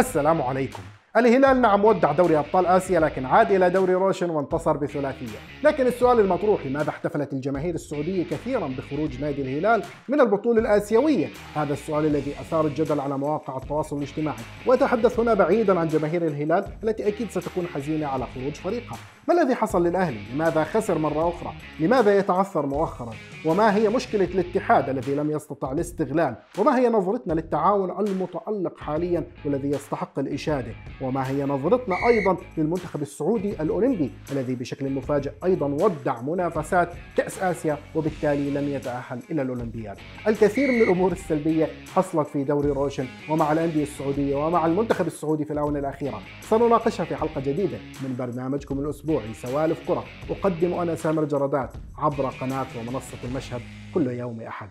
السلام عليكم الهلال نعم ودع دوري أبطال آسيا لكن عاد إلى دوري روشن وانتصر بثلاثية لكن السؤال المطروح لماذا احتفلت الجماهير السعودية كثيرا بخروج نادي الهلال من البطولة الآسيوية هذا السؤال الذي أثار الجدل على مواقع التواصل الاجتماعي وأتحدث هنا بعيدا عن جماهير الهلال التي أكيد ستكون حزينة على خروج فريقها ما الذي حصل للأهلي؟ لماذا خسر مرة أخرى؟ لماذا يتعثر مؤخرا؟ وما هي مشكلة الاتحاد الذي لم يستطع الاستغلال؟ وما هي نظرتنا للتعاون المتألق حاليا والذي يستحق الإشادة؟ وما هي نظرتنا أيضا للمنتخب السعودي الأولمبي الذي بشكل مفاجئ أيضا ودع منافسات كأس آسيا وبالتالي لم يتأهل إلى الأولمبياد الكثير من الأمور السلبية حصلت في دوري روشن ومع الأندية السعودية ومع المنتخب السعودي في الآونة الأخيرة سنناقشها في حلقة جديدة من برنامجكم الأسبوع أسبوعي سوالف كرة أقدم أنا سامر جردات عبر قناة ومنصة المشهد كل يوم أحد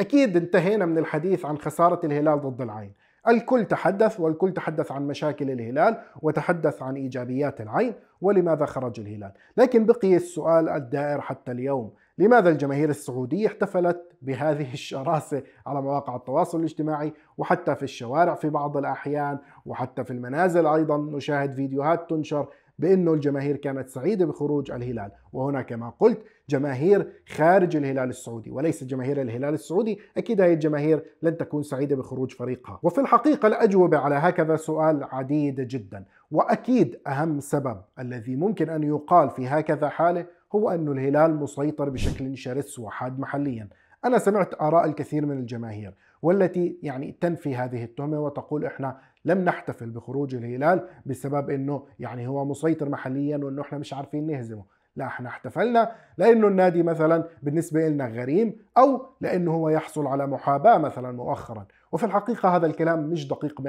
أكيد انتهينا من الحديث عن خسارة الهلال ضد العين الكل تحدث والكل تحدث عن مشاكل الهلال وتحدث عن إيجابيات العين ولماذا خرج الهلال لكن بقي السؤال الدائر حتى اليوم لماذا الجماهير السعودية احتفلت بهذه الشراسة على مواقع التواصل الاجتماعي وحتى في الشوارع في بعض الأحيان وحتى في المنازل أيضا نشاهد فيديوهات تنشر بأنه الجماهير كانت سعيدة بخروج الهلال وهنا كما قلت جماهير خارج الهلال السعودي وليس جماهير الهلال السعودي أكيد هذه الجماهير لن تكون سعيدة بخروج فريقها وفي الحقيقة الأجوبة على هكذا سؤال عديدة جدا وأكيد أهم سبب الذي ممكن أن يقال في هكذا حالة هو أن الهلال مسيطر بشكل شرس وحاد محليا أنا سمعت آراء الكثير من الجماهير والتي يعني تنفي هذه التهمة وتقول إحنا لم نحتفل بخروج الهلال بسبب انه يعني هو مسيطر محليا وانه احنا مش عارفين نهزمه لا احنا احتفلنا لانه النادي مثلا بالنسبه لنا غريم او لانه هو يحصل على محاباه مثلا مؤخرا وفي الحقيقه هذا الكلام مش دقيق 100%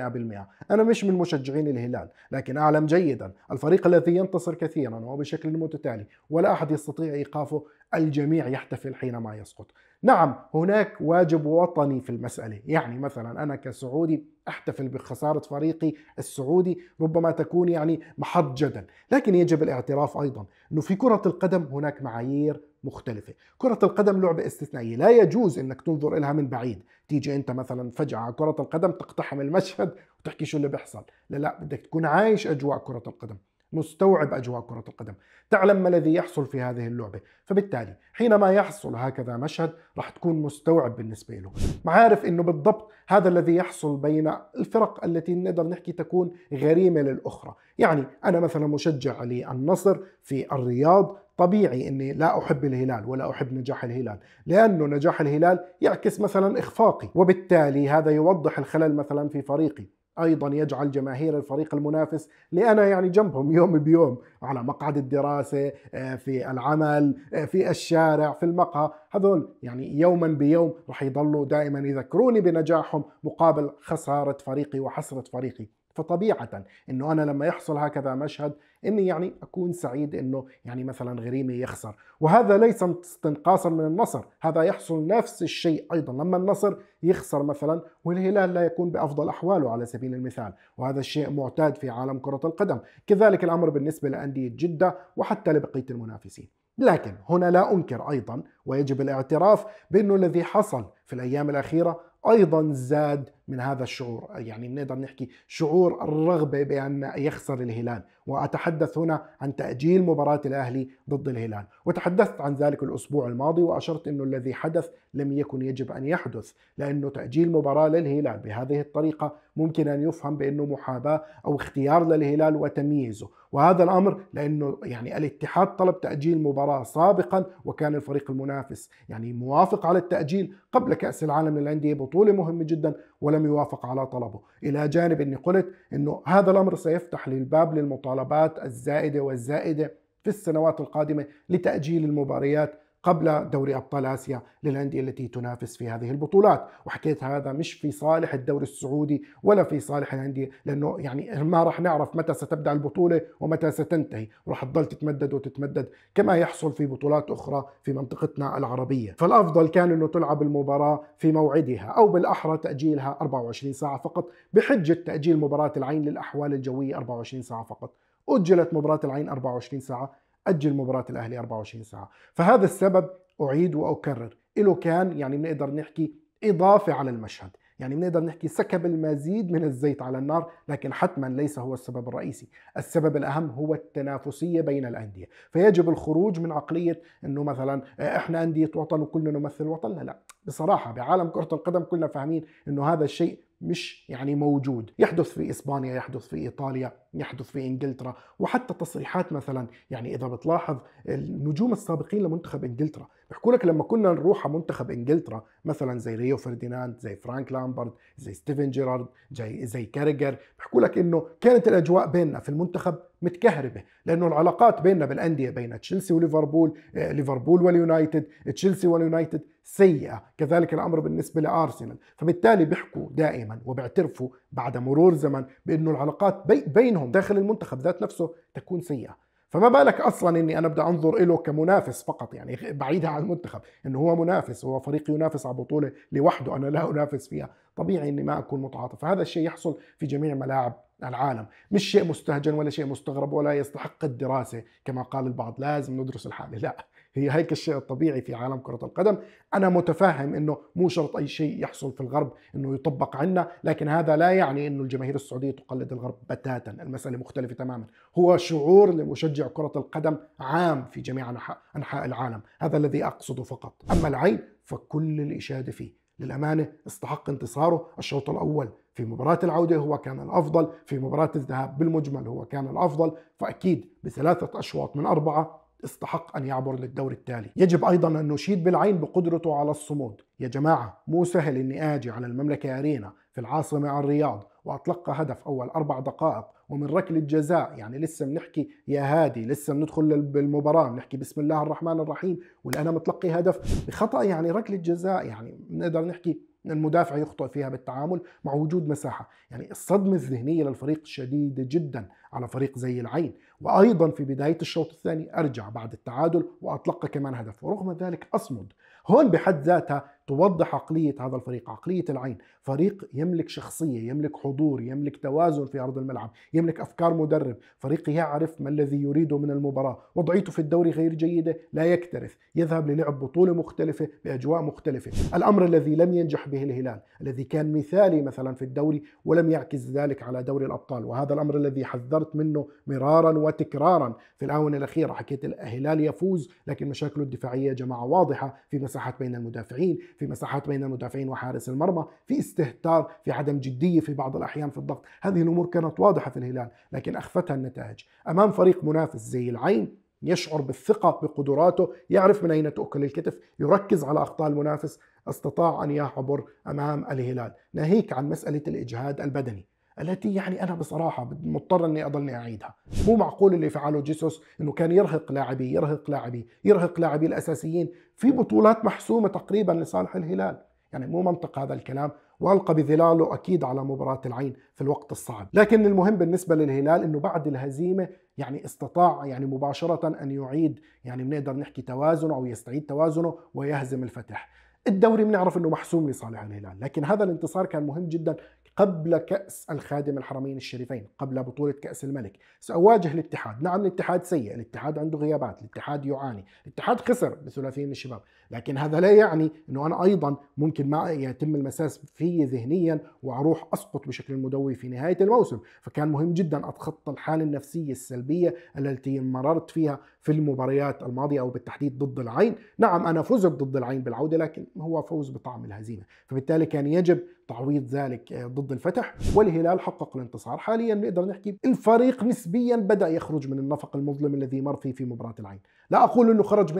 انا مش من مشجعين الهلال لكن اعلم جيدا الفريق الذي ينتصر كثيرا وبشكل متتالي ولا احد يستطيع ايقافه الجميع يحتفل حينما يسقط نعم هناك واجب وطني في المسألة يعني مثلا أنا كسعودي أحتفل بخسارة فريقي السعودي ربما تكون يعني محط جدل لكن يجب الاعتراف أيضا أنه في كرة القدم هناك معايير مختلفة كرة القدم لعبة استثنائية لا يجوز أنك تنظر إلها من بعيد تيجي أنت مثلا فجأة على كرة القدم تقتحم المشهد وتحكي شو اللي بيحصل لا لا بدك تكون عايش أجواء كرة القدم مستوعب أجواء كرة القدم تعلم ما الذي يحصل في هذه اللعبة فبالتالي حينما يحصل هكذا مشهد راح تكون مستوعب بالنسبة له عارف أنه بالضبط هذا الذي يحصل بين الفرق التي نقدر نحكي تكون غريمة للأخرى يعني أنا مثلا مشجع للنصر في الرياض طبيعي اني لا احب الهلال ولا احب نجاح الهلال، لانه نجاح الهلال يعكس مثلا اخفاقي، وبالتالي هذا يوضح الخلل مثلا في فريقي، ايضا يجعل جماهير الفريق المنافس انا يعني جنبهم يوم بيوم على مقعد الدراسه آه، في العمل آه، في الشارع في المقهى هذول يعني يوما بيوم راح يضلوا دائما يذكروني بنجاحهم مقابل خساره فريقي وحسره فريقي فطبيعة انه انا لما يحصل هكذا مشهد اني يعني اكون سعيد انه يعني مثلا غريمي يخسر، وهذا ليس استنقاصا من النصر، هذا يحصل نفس الشيء ايضا لما النصر يخسر مثلا والهلال لا يكون بافضل احواله على سبيل المثال، وهذا الشيء معتاد في عالم كرة القدم، كذلك الامر بالنسبة لاندية جدة وحتى لبقية المنافسين. لكن هنا لا انكر ايضا ويجب الاعتراف بانه الذي حصل في الايام الاخيره ايضا زاد من هذا الشعور يعني بنقدر نحكي شعور الرغبة بأن يخسر الهلال وأتحدث هنا عن تأجيل مباراة الأهلي ضد الهلال وتحدثت عن ذلك الأسبوع الماضي وأشرت أنه الذي حدث لم يكن يجب أن يحدث لأنه تأجيل مباراة للهلال بهذه الطريقة ممكن أن يفهم بأنه محاباة أو اختيار للهلال وتمييزه وهذا الأمر لأنه يعني الاتحاد طلب تأجيل مباراة سابقا وكان الفريق المنافس يعني موافق على التأجيل قبل كأس العالم للأندية بطولة مهمة جدا ولا ولم يوافق على طلبه إلى جانب أني قلت أنه هذا الأمر سيفتح للباب الباب للمطالبات الزائدة والزائدة في السنوات القادمة لتأجيل المباريات قبل دوري أبطال آسيا للأندية التي تنافس في هذه البطولات وحكيت هذا مش في صالح الدوري السعودي ولا في صالح الأندية لأنه يعني ما راح نعرف متى ستبدأ البطولة ومتى ستنتهي وراح تضل تتمدد وتتمدد كما يحصل في بطولات أخرى في منطقتنا العربية فالأفضل كان أنه تلعب المباراة في موعدها أو بالأحرى تأجيلها 24 ساعة فقط بحجة تأجيل مباراة العين للأحوال الجوية 24 ساعة فقط أجلت مباراة العين 24 ساعة أجل مباراة الأهلي 24 ساعة فهذا السبب أعيد وأكرر إله كان يعني بنقدر نحكي إضافة على المشهد يعني بنقدر نحكي سكب المزيد من الزيت على النار لكن حتما ليس هو السبب الرئيسي السبب الأهم هو التنافسية بين الأندية فيجب الخروج من عقلية أنه مثلا آه، إحنا أندية وطن وكلنا نمثل وطننا لا بصراحة بعالم كرة القدم كلنا فاهمين أنه هذا الشيء مش يعني موجود يحدث في إسبانيا يحدث في إيطاليا يحدث في انجلترا وحتى تصريحات مثلا يعني اذا بتلاحظ النجوم السابقين لمنتخب انجلترا بيحكوا لك لما كنا نروح على منتخب انجلترا مثلا زي ريو فرديناند زي فرانك لامبرد زي ستيفن جيرارد زي زي كاريجر بيحكوا لك انه كانت الاجواء بيننا في المنتخب متكهربه لانه العلاقات بيننا بالانديه بين تشيلسي وليفربول آه، ليفربول واليونايتد تشيلسي واليونايتد سيئه كذلك الامر بالنسبه لارسنال فبالتالي بيحكوا دائما وبيعترفوا بعد مرور زمن بانه العلاقات بينهم عليهم داخل المنتخب ذات نفسه تكون سيئه فما بالك اصلا اني انا بدي انظر له كمنافس فقط يعني بعيدها عن المنتخب انه هو منافس هو فريق ينافس على بطوله لوحده انا لا انافس فيها طبيعي اني ما اكون متعاطف فهذا الشيء يحصل في جميع ملاعب العالم مش شيء مستهجن ولا شيء مستغرب ولا يستحق الدراسه كما قال البعض لازم ندرس الحاله لا هي هيك الشيء الطبيعي في عالم كرة القدم أنا متفهم أنه مو شرط أي شيء يحصل في الغرب أنه يطبق عنا لكن هذا لا يعني أنه الجماهير السعودية تقلد الغرب بتاتا المسألة مختلفة تماما هو شعور لمشجع كرة القدم عام في جميع أنحاء العالم هذا الذي أقصده فقط أما العين فكل الإشادة فيه للأمانة استحق انتصاره الشوط الأول في مباراة العودة هو كان الأفضل في مباراة الذهاب بالمجمل هو كان الأفضل فأكيد بثلاثة أشواط من أربعة استحق أن يعبر للدور التالي يجب أيضا أن نشيد بالعين بقدرته على الصمود يا جماعة مو سهل أني آجي على المملكة أرينا في العاصمة الرياض وأتلقى هدف أول أربع دقائق ومن ركلة جزاء يعني لسه بنحكي يا هادي لسه بندخل بالمباراة بنحكي بسم الله الرحمن الرحيم والأنا متلقي هدف بخطأ يعني ركلة جزاء يعني بنقدر نحكي المدافع يخطئ فيها بالتعامل مع وجود مساحة يعني الصدمة الذهنية للفريق شديدة جدا على فريق زي العين وأيضا في بداية الشوط الثاني أرجع بعد التعادل وأتلقى كمان هدف ورغم ذلك أصمد هون بحد ذاتها توضح عقلية هذا الفريق عقلية العين فريق يملك شخصية يملك حضور يملك توازن في أرض الملعب يملك أفكار مدرب فريق يعرف ما الذي يريده من المباراة وضعيته في الدوري غير جيدة لا يكترث يذهب للعب بطولة مختلفة بأجواء مختلفة الأمر الذي لم ينجح به الهلال الذي كان مثالي مثلا في الدوري ولم يعكس ذلك على دوري الأبطال وهذا الأمر الذي حذرت منه مرارا وتكرارا في الآونة الأخيرة حكيت الهلال يفوز لكن مشاكله الدفاعية جماعة واضحة في مساحات بين المدافعين في مساحات بين المدافعين وحارس المرمى في استهتار في عدم جدية في بعض الأحيان في الضغط هذه الأمور كانت واضحة في الهلال لكن أخفتها النتائج أمام فريق منافس زي العين يشعر بالثقة بقدراته يعرف من أين تؤكل الكتف يركز على أخطاء المنافس استطاع أن يعبر أمام الهلال ناهيك عن مسألة الإجهاد البدني التي يعني انا بصراحه مضطر اني اضلني اعيدها مو معقول اللي فعله جيسوس انه كان يرهق لاعبي يرهق لاعبي يرهق لاعبي الاساسيين في بطولات محسومه تقريبا لصالح الهلال يعني مو منطق هذا الكلام والقى بظلاله اكيد على مباراه العين في الوقت الصعب، لكن المهم بالنسبه للهلال انه بعد الهزيمه يعني استطاع يعني مباشره ان يعيد يعني بنقدر نحكي توازنه او يستعيد توازنه ويهزم الفتح. الدوري بنعرف انه محسوم لصالح الهلال، لكن هذا الانتصار كان مهم جدا قبل كأس الخادم الحرمين الشريفين قبل بطولة كأس الملك سأواجه الاتحاد نعم الاتحاد سيء الاتحاد عنده غيابات الاتحاد يعاني الاتحاد خسر بثلاثية من الشباب لكن هذا لا يعني أنه أنا أيضا ممكن ما يتم المساس في ذهنيا وأروح أسقط بشكل مدوي في نهاية الموسم فكان مهم جدا أتخطى الحالة النفسية السلبية التي مررت فيها في المباريات الماضية أو بالتحديد ضد العين نعم أنا فزت ضد العين بالعودة لكن هو فوز بطعم الهزيمة فبالتالي كان يجب تعويض ذلك ضد الفتح والهلال حقق الانتصار حاليا نقدر نحكي الفريق نسبيا بدأ يخرج من النفق المظلم الذي مر فيه في مباراة العين لا أقول أنه خرج 100%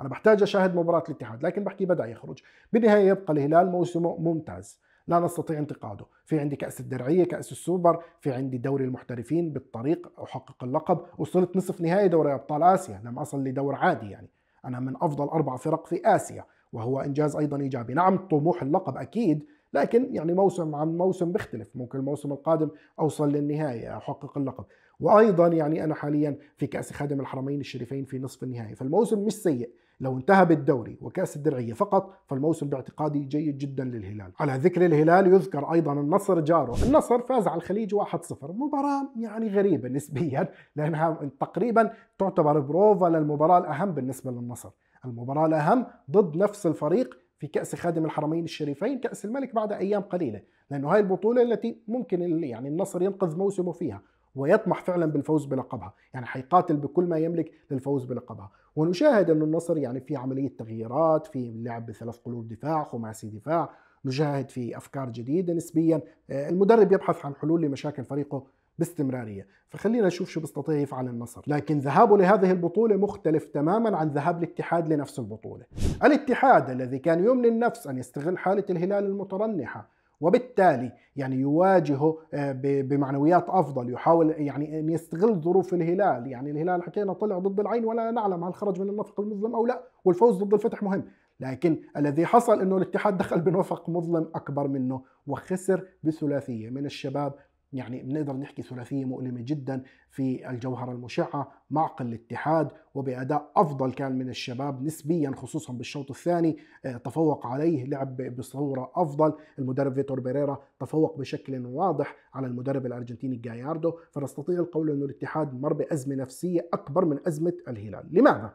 أنا بحتاج أشاهد مباراة الاتحاد لكن بحكي بدأ يخرج بالنهاية يبقى الهلال موسمه ممتاز لا نستطيع انتقاده في عندي كأس الدرعية كأس السوبر في عندي دوري المحترفين بالطريق أحقق اللقب وصلت نصف نهائي دوري أبطال آسيا لم أصل لدور عادي يعني أنا من أفضل أربع فرق في آسيا وهو إنجاز أيضا إيجابي نعم طموح اللقب أكيد لكن يعني موسم عن موسم بيختلف ممكن الموسم القادم أوصل للنهاية أحقق اللقب وأيضا يعني أنا حاليا في كأس خادم الحرمين الشريفين في نصف النهائي فالموسم مش سيء لو انتهى بالدوري وكأس الدرعية فقط فالموسم باعتقادي جيد جدا للهلال على ذكر الهلال يذكر أيضا النصر جاره النصر فاز على الخليج 1-0 مباراة يعني غريبة نسبيا لأنها تقريبا تعتبر بروفا للمباراة الأهم بالنسبة للنصر المباراة الأهم ضد نفس الفريق في كأس خادم الحرمين الشريفين كأس الملك بعد أيام قليلة لأنه هاي البطولة التي ممكن يعني النصر ينقذ موسمه فيها ويطمح فعلا بالفوز بلقبها يعني حيقاتل بكل ما يملك للفوز بلقبها ونشاهد أن النصر يعني في عملية تغييرات في لعب بثلاث قلوب دفاع خماسي دفاع نشاهد في أفكار جديدة نسبيا آه، المدرب يبحث عن حلول لمشاكل فريقه باستمرارية فخلينا نشوف شو بيستطيع يفعل النصر لكن ذهابه لهذه البطولة مختلف تماما عن ذهاب الاتحاد لنفس البطولة الاتحاد الذي كان يمني النفس أن يستغل حالة الهلال المترنحة وبالتالي يعني يواجهه آه، بمعنويات افضل يحاول يعني ان يستغل ظروف الهلال يعني الهلال حكينا طلع ضد العين ولا نعلم هل خرج من النفق المظلم او لا والفوز ضد الفتح مهم لكن الذي حصل انه الاتحاد دخل بنفق مظلم اكبر منه وخسر بثلاثيه من الشباب يعني بنقدر نحكي ثلاثيه مؤلمه جدا في الجوهره المشعه معقل الاتحاد وباداء افضل كان من الشباب نسبيا خصوصا بالشوط الثاني آه، تفوق عليه لعب بصوره افضل المدرب فيتور بيريرا تفوق بشكل واضح على المدرب الارجنتيني جاياردو فنستطيع القول انه الاتحاد مر بازمه نفسيه اكبر من ازمه الهلال لماذا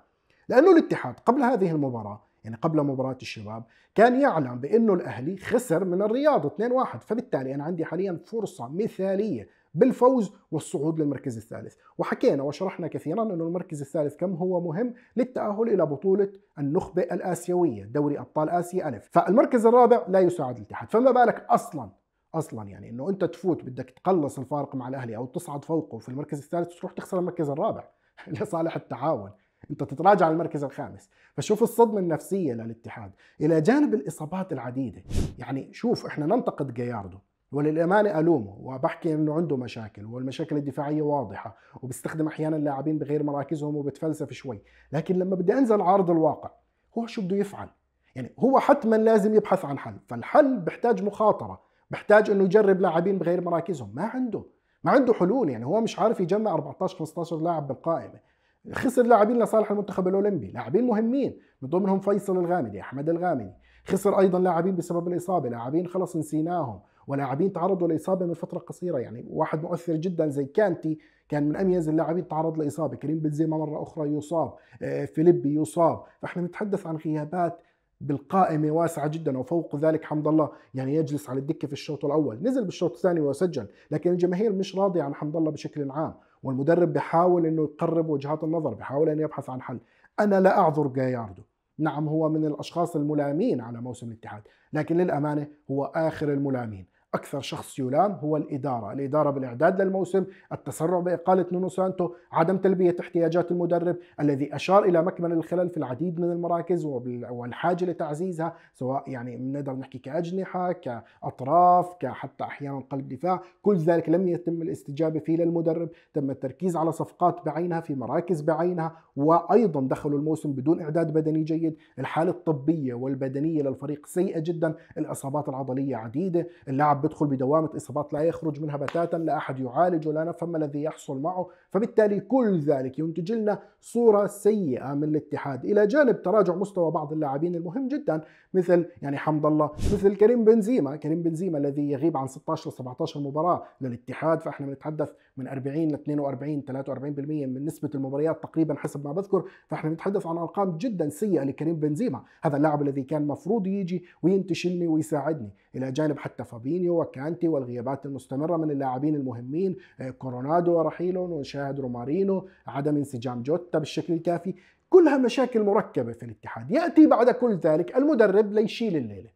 لانه الاتحاد قبل هذه المباراه يعني قبل مباراة الشباب كان يعلم بأنه الأهلي خسر من الرياض 2-1 فبالتالي أنا عندي حاليا فرصة مثالية بالفوز والصعود للمركز الثالث وحكينا وشرحنا كثيرا أن المركز الثالث كم هو مهم للتأهل إلى بطولة النخبة الآسيوية دوري أبطال آسيا ألف فالمركز الرابع لا يساعد الاتحاد فما بالك أصلا اصلا يعني انه انت تفوت بدك تقلص الفارق مع الاهلي او تصعد فوقه في المركز الثالث تروح تخسر المركز الرابع لصالح التعاون انت تتراجع على المركز الخامس فشوف الصدمة النفسية للاتحاد إلى جانب الإصابات العديدة يعني شوف إحنا ننتقد جياردو وللأمانة ألومه وبحكي أنه عنده مشاكل والمشاكل الدفاعية واضحة وبيستخدم أحيانا اللاعبين بغير مراكزهم وبتفلسف شوي لكن لما بدي أنزل عرض الواقع هو شو بده يفعل يعني هو حتما لازم يبحث عن حل فالحل بحتاج مخاطرة بحتاج أنه يجرب لاعبين بغير مراكزهم ما عنده ما عنده حلول يعني هو مش عارف يجمع 14 15 لاعب بالقائمة خسر لاعبين لصالح المنتخب الاولمبي لاعبين مهمين من ضمنهم فيصل الغامدي احمد الغامدي خسر ايضا لاعبين بسبب الاصابه لاعبين خلص نسيناهم ولاعبين تعرضوا لإصابة من فترة قصيرة يعني واحد مؤثر جدا زي كانتي كان من أميز اللاعبين تعرض لإصابة كريم بنزيما مرة أخرى يصاب آه، فيليبي يصاب فإحنا بنتحدث عن غيابات بالقائمة واسعة جدا وفوق ذلك حمد الله يعني يجلس على الدكة في الشوط الأول نزل بالشوط الثاني وسجل لكن الجماهير مش راضية عن حمد الله بشكل عام والمدرب بيحاول انه يقرب وجهات النظر بيحاول ان يبحث عن حل انا لا اعذر جاياردو نعم هو من الاشخاص الملامين على موسم الاتحاد لكن للامانه هو اخر الملامين اكثر شخص يلام هو الاداره، الاداره بالاعداد للموسم، التسرع باقاله نونو سانتو، عدم تلبيه احتياجات المدرب الذي اشار الى مكمن الخلل في العديد من المراكز والحاجه لتعزيزها سواء يعني نقدر نحكي كاجنحه، كاطراف، كحتى احيانا قلب دفاع، كل ذلك لم يتم الاستجابه فيه للمدرب، تم التركيز على صفقات بعينها في مراكز بعينها، وايضا دخلوا الموسم بدون اعداد بدني جيد، الحاله الطبيه والبدنيه للفريق سيئه جدا، الاصابات العضليه عديده، اللاعب بيدخل بدوامة إصابات لا يخرج منها بتاتا لا أحد يعالجه لا نفهم ما الذي يحصل معه فبالتالي كل ذلك ينتج لنا صورة سيئة من الاتحاد إلى جانب تراجع مستوى بعض اللاعبين المهم جدا مثل يعني حمد الله مثل كريم بنزيما كريم بنزيما الذي يغيب عن 16 ل 17 مباراة للاتحاد فإحنا بنتحدث من 40 ل 42 43% من نسبة المباريات تقريبا حسب ما بذكر فإحنا بنتحدث عن أرقام جدا سيئة لكريم بنزيما هذا اللاعب الذي كان مفروض يجي وينتشلني ويساعدني إلى جانب حتى فابينيو وكانتي والغيابات المستمرة من اللاعبين المهمين آه، كورونادو ورحيله ونشاهد رومارينو عدم انسجام جوتا بالشكل الكافي كلها مشاكل مركبة في الاتحاد يأتي بعد كل ذلك المدرب ليشيل الليلة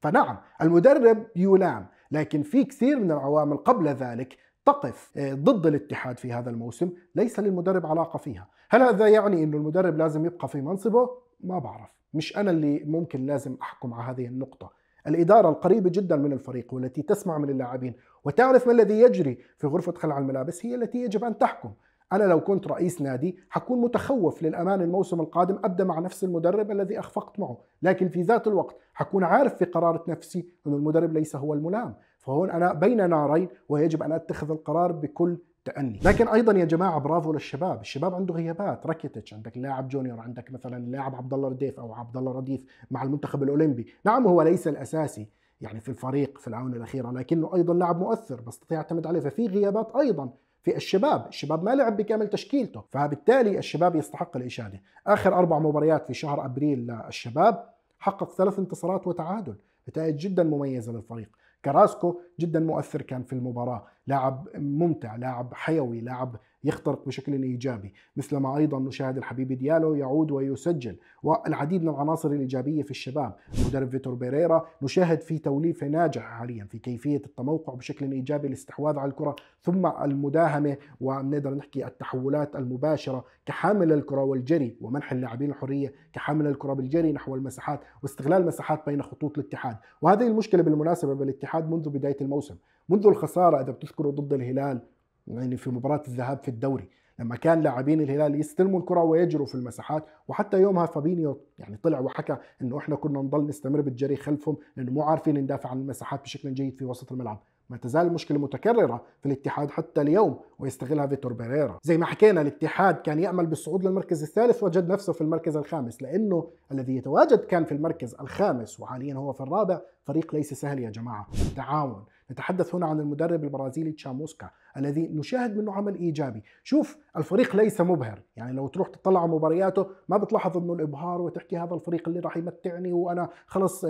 فنعم المدرب يلام لكن في كثير من العوامل قبل ذلك تقف آه، ضد الاتحاد في هذا الموسم ليس للمدرب علاقة فيها هل هذا يعني أنه المدرب لازم يبقى في منصبه؟ ما بعرف مش أنا اللي ممكن لازم أحكم على هذه النقطة الإدارة القريبة جدا من الفريق والتي تسمع من اللاعبين وتعرف ما الذي يجري في غرفة خلع الملابس هي التي يجب أن تحكم أنا لو كنت رئيس نادي حكون متخوف للأمان الموسم القادم أبدأ مع نفس المدرب الذي أخفقت معه لكن في ذات الوقت حكون عارف في قرارة نفسي أن المدرب ليس هو الملام فهون أنا بين نارين ويجب أن أتخذ القرار بكل تأني لكن أيضا يا جماعة برافو للشباب الشباب عنده غيابات راكيتيتش عندك لاعب جونيور عندك مثلا اللاعب عبد الله رديف أو عبد الله رديف مع المنتخب الأولمبي نعم هو ليس الأساسي يعني في الفريق في الآونة الأخيرة لكنه أيضا لاعب مؤثر بستطيع أعتمد عليه ففي غيابات أيضا في الشباب الشباب ما لعب بكامل تشكيلته فبالتالي الشباب يستحق الإشادة آخر أربع مباريات في شهر أبريل للشباب حقق ثلاث انتصارات وتعادل نتائج جدا مميزة للفريق كراسكو جدا مؤثر كان في المباراة لاعب ممتع لاعب حيوي لاعب يخترق بشكل ايجابي مثل ما ايضا نشاهد الحبيب ديالو يعود ويسجل والعديد من العناصر الايجابيه في الشباب المدرب فيتور بيريرا نشاهد في توليفه ناجحه حاليا في كيفيه التموقع بشكل ايجابي الاستحواذ على الكره ثم المداهمه ونقدر نحكي التحولات المباشره كحامل الكره والجري ومنح اللاعبين الحريه كحامل الكره بالجري نحو المساحات واستغلال مساحات بين خطوط الاتحاد وهذه المشكله بالمناسبه بالاتحاد منذ بدايه الموسم منذ الخساره اذا بتذكروا ضد الهلال يعني في مباراه الذهاب في الدوري لما كان لاعبين الهلال يستلموا الكره ويجروا في المساحات وحتى يومها فابينيو يعني طلع وحكى انه احنا كنا نضل نستمر بالجري خلفهم لانه مو عارفين ندافع عن المساحات بشكل جيد في وسط الملعب ما تزال المشكله متكرره في الاتحاد حتى اليوم ويستغلها فيتور بيريرا زي ما حكينا الاتحاد كان يامل بالصعود للمركز الثالث وجد نفسه في المركز الخامس لانه الذي يتواجد كان في المركز الخامس وحاليا هو في الرابع فريق ليس سهل يا جماعه تعاون نتحدث هنا عن المدرب البرازيلي تشاموسكا الذي نشاهد منه عمل ايجابي شوف الفريق ليس مبهر يعني لو تروح تطلع على مبارياته ما بتلاحظ انه الابهار وتحكي هذا الفريق اللي راح يمتعني وانا خلص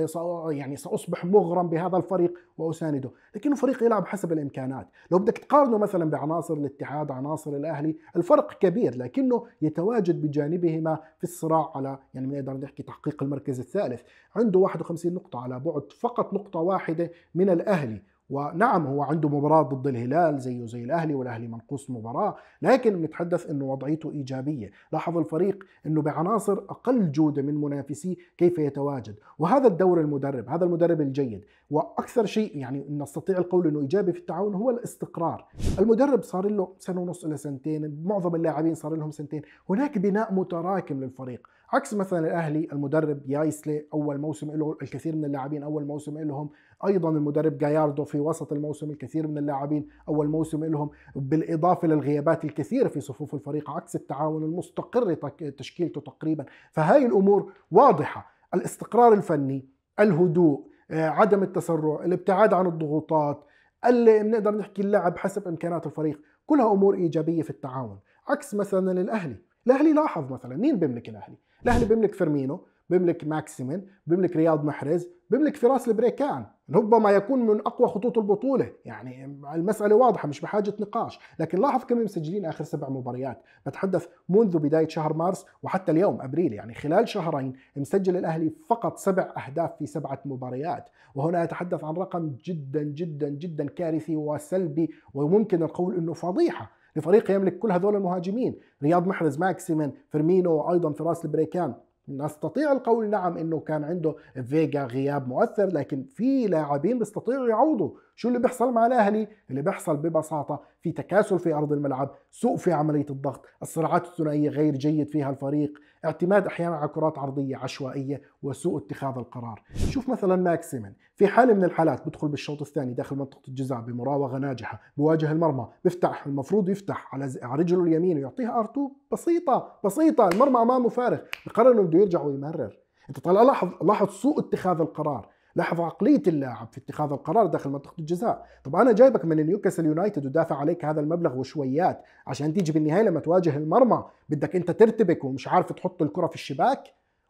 يعني ساصبح مغرم بهذا الفريق واسانده لكنه فريق يلعب حسب الامكانات لو بدك تقارنه مثلا بعناصر الاتحاد عناصر الاهلي الفرق كبير لكنه يتواجد بجانبهما في الصراع على يعني بنقدر نحكي تحقيق المركز الثالث عنده 51 نقطه على بعد فقط نقطه واحده من الاهلي ونعم هو عنده مباراة ضد الهلال زيه زي الأهلي والأهلي منقوص مباراة لكن بنتحدث أنه وضعيته إيجابية لاحظ الفريق أنه بعناصر أقل جودة من منافسيه كيف يتواجد وهذا الدور المدرب هذا المدرب الجيد وأكثر شيء يعني نستطيع القول أنه إيجابي في التعاون هو الاستقرار المدرب صار له سنة ونص إلى سنتين معظم اللاعبين صار لهم سنتين هناك بناء متراكم للفريق عكس مثلا الاهلي المدرب يايسلي اول موسم له الكثير من اللاعبين اول موسم لهم ايضا المدرب جاياردو في وسط الموسم الكثير من اللاعبين اول موسم لهم بالاضافه للغيابات الكثيره في صفوف الفريق عكس التعاون المستقر تشكيلته تقريبا فهاي الامور واضحه الاستقرار الفني الهدوء آه، عدم التسرع الابتعاد عن الضغوطات اللي بنقدر نحكي اللعب حسب امكانات الفريق كلها امور ايجابيه في التعاون عكس مثلا الاهلي الاهلي لاحظ مثلا مين بيملك الاهلي الاهلي بيملك فيرمينو بيملك ماكسيمين بيملك رياض محرز بيملك فراس البريكان ربما يكون من اقوى خطوط البطوله يعني المساله واضحه مش بحاجه نقاش لكن لاحظ كم مسجلين اخر سبع مباريات بتحدث منذ بدايه شهر مارس وحتى اليوم ابريل يعني خلال شهرين مسجل الاهلي فقط سبع اهداف في سبعه مباريات وهنا يتحدث عن رقم جدا جدا جدا كارثي وسلبي وممكن القول انه فضيحه لفريق يملك كل هذول المهاجمين رياض محرز ماكسيمن فيرمينو وايضا فراس البريكان نستطيع القول نعم انه كان عنده فيجا غياب مؤثر لكن في لاعبين بيستطيعوا يعوضوا شو اللي بيحصل مع الاهلي اللي بيحصل ببساطه في تكاسل في ارض الملعب سوء في عمليه الضغط الصراعات الثنائيه غير جيد فيها الفريق اعتماد احيانا على كرات عرضيه عشوائيه وسوء اتخاذ القرار شوف مثلا ماكسيمن في حاله من الحالات بدخل بالشوط الثاني داخل منطقه الجزاء بمراوغه ناجحه بواجه المرمى بيفتح المفروض يفتح على رجله اليمين ويعطيها ار بسيطه بسيطه المرمى امامه فارغ بقرر انه بده يرجع ويمرر انت طلع لاحظ لاحظ سوء اتخاذ القرار لاحظ عقليه اللاعب في اتخاذ القرار داخل منطقه الجزاء طب انا جايبك من نيوكاسل يونايتد ودافع عليك هذا المبلغ وشويات عشان تيجي بالنهايه لما تواجه المرمى بدك انت ترتبك ومش عارف تحط الكره في الشباك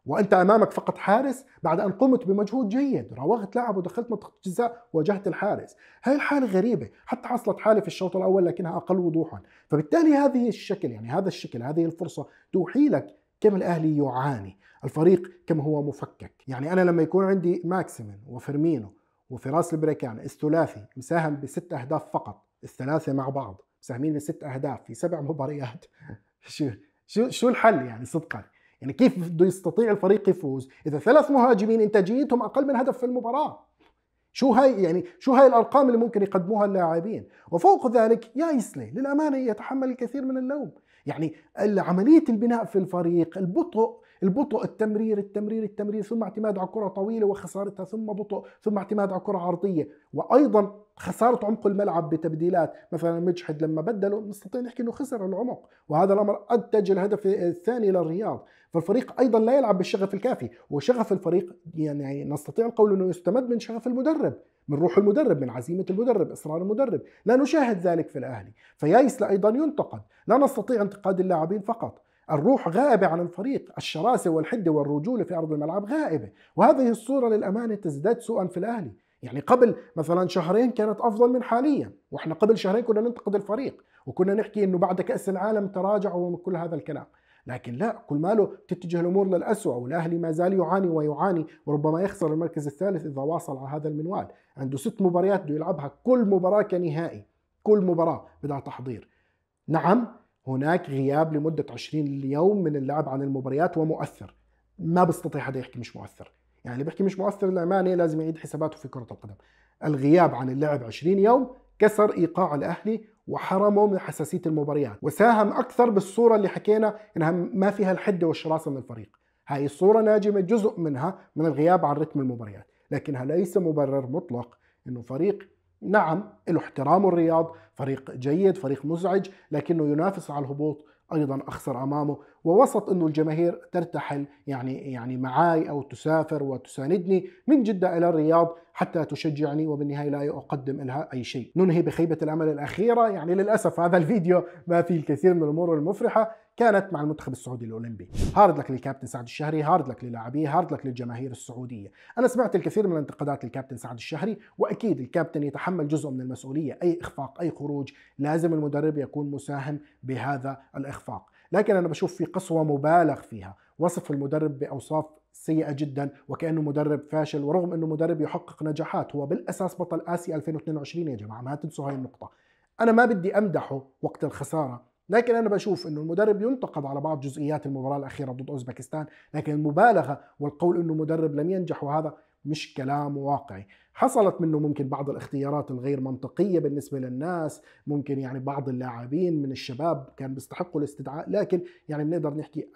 وانت امامك فقط حارس بعد ان قمت بمجهود جيد راوغت لاعب ودخلت منطقه الجزاء واجهت الحارس هاي الحاله غريبه حتى حصلت حاله في الشوط الاول لكنها اقل وضوحا فبالتالي هذه الشكل يعني هذا الشكل هذه الفرصه توحي لك كم الاهلي يعاني الفريق كم هو مفكك يعني انا لما يكون عندي ماكسيمن وفيرمينو وفراس البريكان الثلاثي مساهم بست اهداف فقط الثلاثه مع بعض مساهمين بست اهداف في سبع مباريات شو شو شو الحل يعني صدقا يعني كيف بده يستطيع الفريق يفوز اذا ثلاث مهاجمين انتاجيتهم اقل من هدف في المباراه شو هاي يعني شو هاي الارقام اللي ممكن يقدموها اللاعبين وفوق ذلك يايسلي للامانه يتحمل الكثير من اللوم يعني عملية البناء في الفريق البطء البطء التمرير التمرير التمرير ثم اعتماد على كرة طويلة وخسارتها ثم بطء ثم اعتماد على كرة عرضية وأيضا خسارة عمق الملعب بتبديلات مثلا مجحد لما بدله نستطيع نحكي أنه خسر العمق وهذا الأمر أنتج الهدف الثاني للرياض فالفريق أيضا لا يلعب بالشغف الكافي وشغف الفريق يعني نستطيع القول أنه يستمد من شغف المدرب من روح المدرب من عزيمة المدرب إصرار المدرب لا نشاهد ذلك في الأهلي فيايس أيضا ينتقد لا نستطيع انتقاد اللاعبين فقط الروح غائبة عن الفريق الشراسة والحدة والرجولة في أرض الملعب غائبة وهذه الصورة للأمانة تزداد سوءا في الأهلي يعني قبل مثلا شهرين كانت افضل من حاليا واحنا قبل شهرين كنا ننتقد الفريق وكنا نحكي انه بعد كاس العالم تراجعوا وكل كل هذا الكلام لكن لا كل ماله تتجه الامور للاسوء والاهلي ما زال يعاني ويعاني وربما يخسر المركز الثالث اذا واصل على هذا المنوال عنده ست مباريات بده يلعبها كل مباراه كنهائي كل مباراه بدها تحضير نعم هناك غياب لمدة 20 يوم من اللعب عن المباريات ومؤثر ما بيستطيع حدا يحكي مش مؤثر يعني اللي بيحكي مش مؤثر الأمانة لازم يعيد حساباته في كرة القدم الغياب عن اللعب 20 يوم كسر إيقاع الأهلي وحرمه من حساسيه المباريات وساهم اكثر بالصوره اللي حكينا انها ما فيها الحده والشراسه من الفريق هاي الصوره ناجمه جزء منها من الغياب عن رتم المباريات لكنها ليس مبرر مطلق انه فريق نعم له احترامه الرياض فريق جيد فريق مزعج لكنه ينافس على الهبوط ايضا اخسر امامه ووسط انه الجماهير ترتحل يعني يعني معاي او تسافر وتساندني من جده الى الرياض حتى تشجعني وبالنهايه لا اقدم لها اي شيء. ننهي بخيبه الامل الاخيره يعني للاسف هذا الفيديو ما فيه الكثير من الامور المفرحه كانت مع المنتخب السعودي الاولمبي هارد لك للكابتن سعد الشهري هارد لك للاعبيه هارد لك للجماهير السعوديه انا سمعت الكثير من الانتقادات للكابتن سعد الشهري واكيد الكابتن يتحمل جزء من المسؤوليه اي اخفاق اي خروج لازم المدرب يكون مساهم بهذا الاخفاق لكن أنا بشوف في قسوة مبالغ فيها وصف المدرب بأوصاف سيئة جدا وكأنه مدرب فاشل ورغم أنه مدرب يحقق نجاحات هو بالأساس بطل آسيا 2022 يا جماعة ما تنسوا هاي النقطة أنا ما بدي أمدحه وقت الخسارة لكن انا بشوف انه المدرب ينتقد على بعض جزئيات المباراه الاخيره ضد اوزبكستان لكن المبالغه والقول انه مدرب لم ينجح وهذا مش كلام واقعي حصلت منه ممكن بعض الاختيارات الغير منطقية بالنسبة للناس ممكن يعني بعض اللاعبين من الشباب كان بيستحقوا الاستدعاء لكن يعني بنقدر نحكي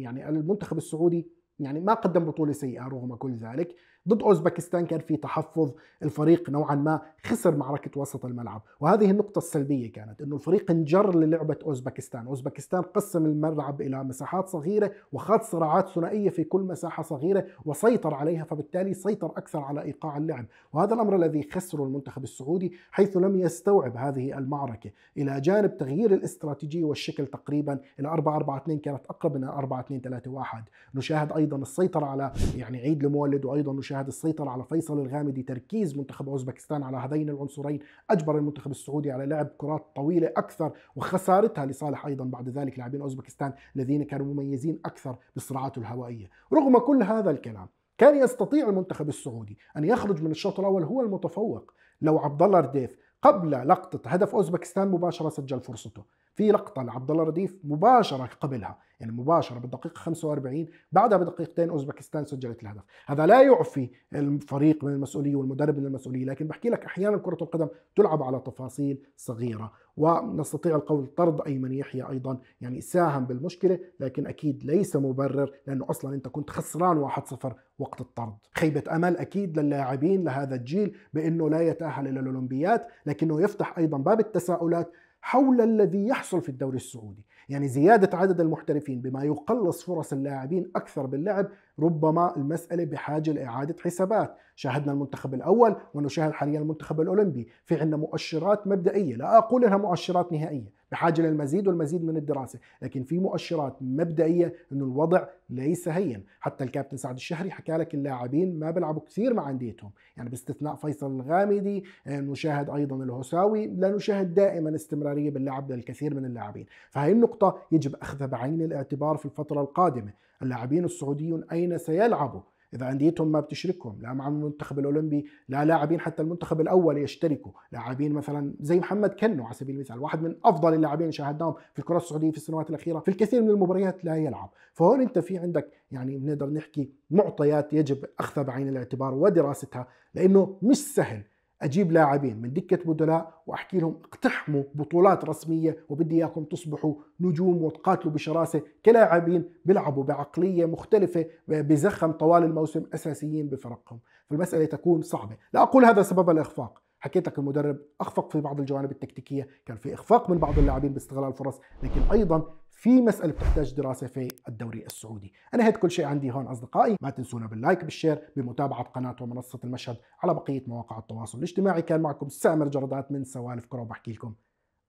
يعني المنتخب السعودي يعني ما قدم بطولة سيئة رغم كل ذلك ضد اوزبكستان كان في تحفظ الفريق نوعا ما خسر معركه وسط الملعب وهذه النقطه السلبيه كانت انه الفريق انجر للعبه اوزبكستان اوزبكستان قسم الملعب الى مساحات صغيره وخاض صراعات ثنائيه في كل مساحه صغيره وسيطر عليها فبالتالي سيطر اكثر على ايقاع اللعب وهذا الامر الذي خسره المنتخب السعودي حيث لم يستوعب هذه المعركه الى جانب تغيير الاستراتيجيه والشكل تقريبا الى 4 4 2 كانت اقرب من 4 2 3 1 نشاهد ايضا السيطره على يعني عيد المولد وايضا نشاهد يشاهد السيطرة على فيصل الغامدي تركيز منتخب أوزبكستان على هذين العنصرين أجبر المنتخب السعودي على لعب كرات طويلة أكثر وخسارتها لصالح أيضا بعد ذلك لاعبين أوزبكستان الذين كانوا مميزين أكثر بالصراعات الهوائية رغم كل هذا الكلام كان يستطيع المنتخب السعودي أن يخرج من الشوط الأول هو المتفوق لو عبد الله رديف قبل لقطة هدف أوزبكستان مباشرة سجل فرصته في لقطه لعبد الله رديف مباشره قبلها يعني مباشره بالدقيقه 45 بعدها بدقيقتين اوزبكستان سجلت الهدف هذا لا يعفي الفريق من المسؤوليه والمدرب من المسؤوليه لكن بحكي لك احيانا كره القدم تلعب على تفاصيل صغيره ونستطيع القول طرد ايمن يحيى ايضا يعني ساهم بالمشكله لكن اكيد ليس مبرر لانه اصلا انت كنت خسران 1-0 وقت الطرد خيبه امل اكيد للاعبين لهذا الجيل بانه لا يتاهل الى الاولمبيات لكنه يفتح ايضا باب التساؤلات حول الذي يحصل في الدوري السعودي يعني زيادة عدد المحترفين بما يقلص فرص اللاعبين أكثر باللعب ربما المسألة بحاجة لإعادة حسابات شاهدنا المنتخب الأول ونشاهد حاليا المنتخب الأولمبي في عندنا مؤشرات مبدئية لا أقول أنها مؤشرات نهائية بحاجة للمزيد والمزيد من الدراسة لكن في مؤشرات مبدئية أن الوضع ليس هين حتى الكابتن سعد الشهري حكى لك اللاعبين ما بيلعبوا كثير مع أنديتهم يعني باستثناء فيصل الغامدي آه، نشاهد أيضا الهوساوي لا نشاهد دائما استمرارية باللعب للكثير من اللاعبين فهي النقطة يجب أخذها بعين الاعتبار في الفترة القادمة اللاعبين السعوديون أين سيلعبوا إذا أنديتهم ما بتشركهم لا مع المنتخب الأولمبي لا لاعبين حتى المنتخب الأول يشتركوا لاعبين مثلا زي محمد كنو على سبيل المثال واحد من أفضل اللاعبين شاهدناهم في الكرة السعودية في السنوات الأخيرة في الكثير من المباريات لا يلعب فهون أنت في عندك يعني بنقدر نحكي معطيات يجب أخذها بعين الاعتبار ودراستها لأنه مش سهل اجيب لاعبين من دكه بدلاء واحكي لهم اقتحموا بطولات رسميه وبدي اياكم تصبحوا نجوم وتقاتلوا بشراسه كلاعبين بيلعبوا بعقليه مختلفه بزخم طوال الموسم اساسيين بفرقهم، فالمساله تكون صعبه، لا اقول هذا سبب الاخفاق، حكيت لك المدرب اخفق في بعض الجوانب التكتيكيه، كان في اخفاق من بعض اللاعبين باستغلال الفرص، لكن ايضا في مسألة بتحتاج دراسة في الدوري السعودي أنا هيد كل شيء عندي هون أصدقائي ما تنسونا باللايك بالشير بمتابعة قناة ومنصة المشهد على بقية مواقع التواصل الاجتماعي كان معكم سامر جردات من سوالف كرة وبحكي لكم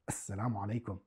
السلام عليكم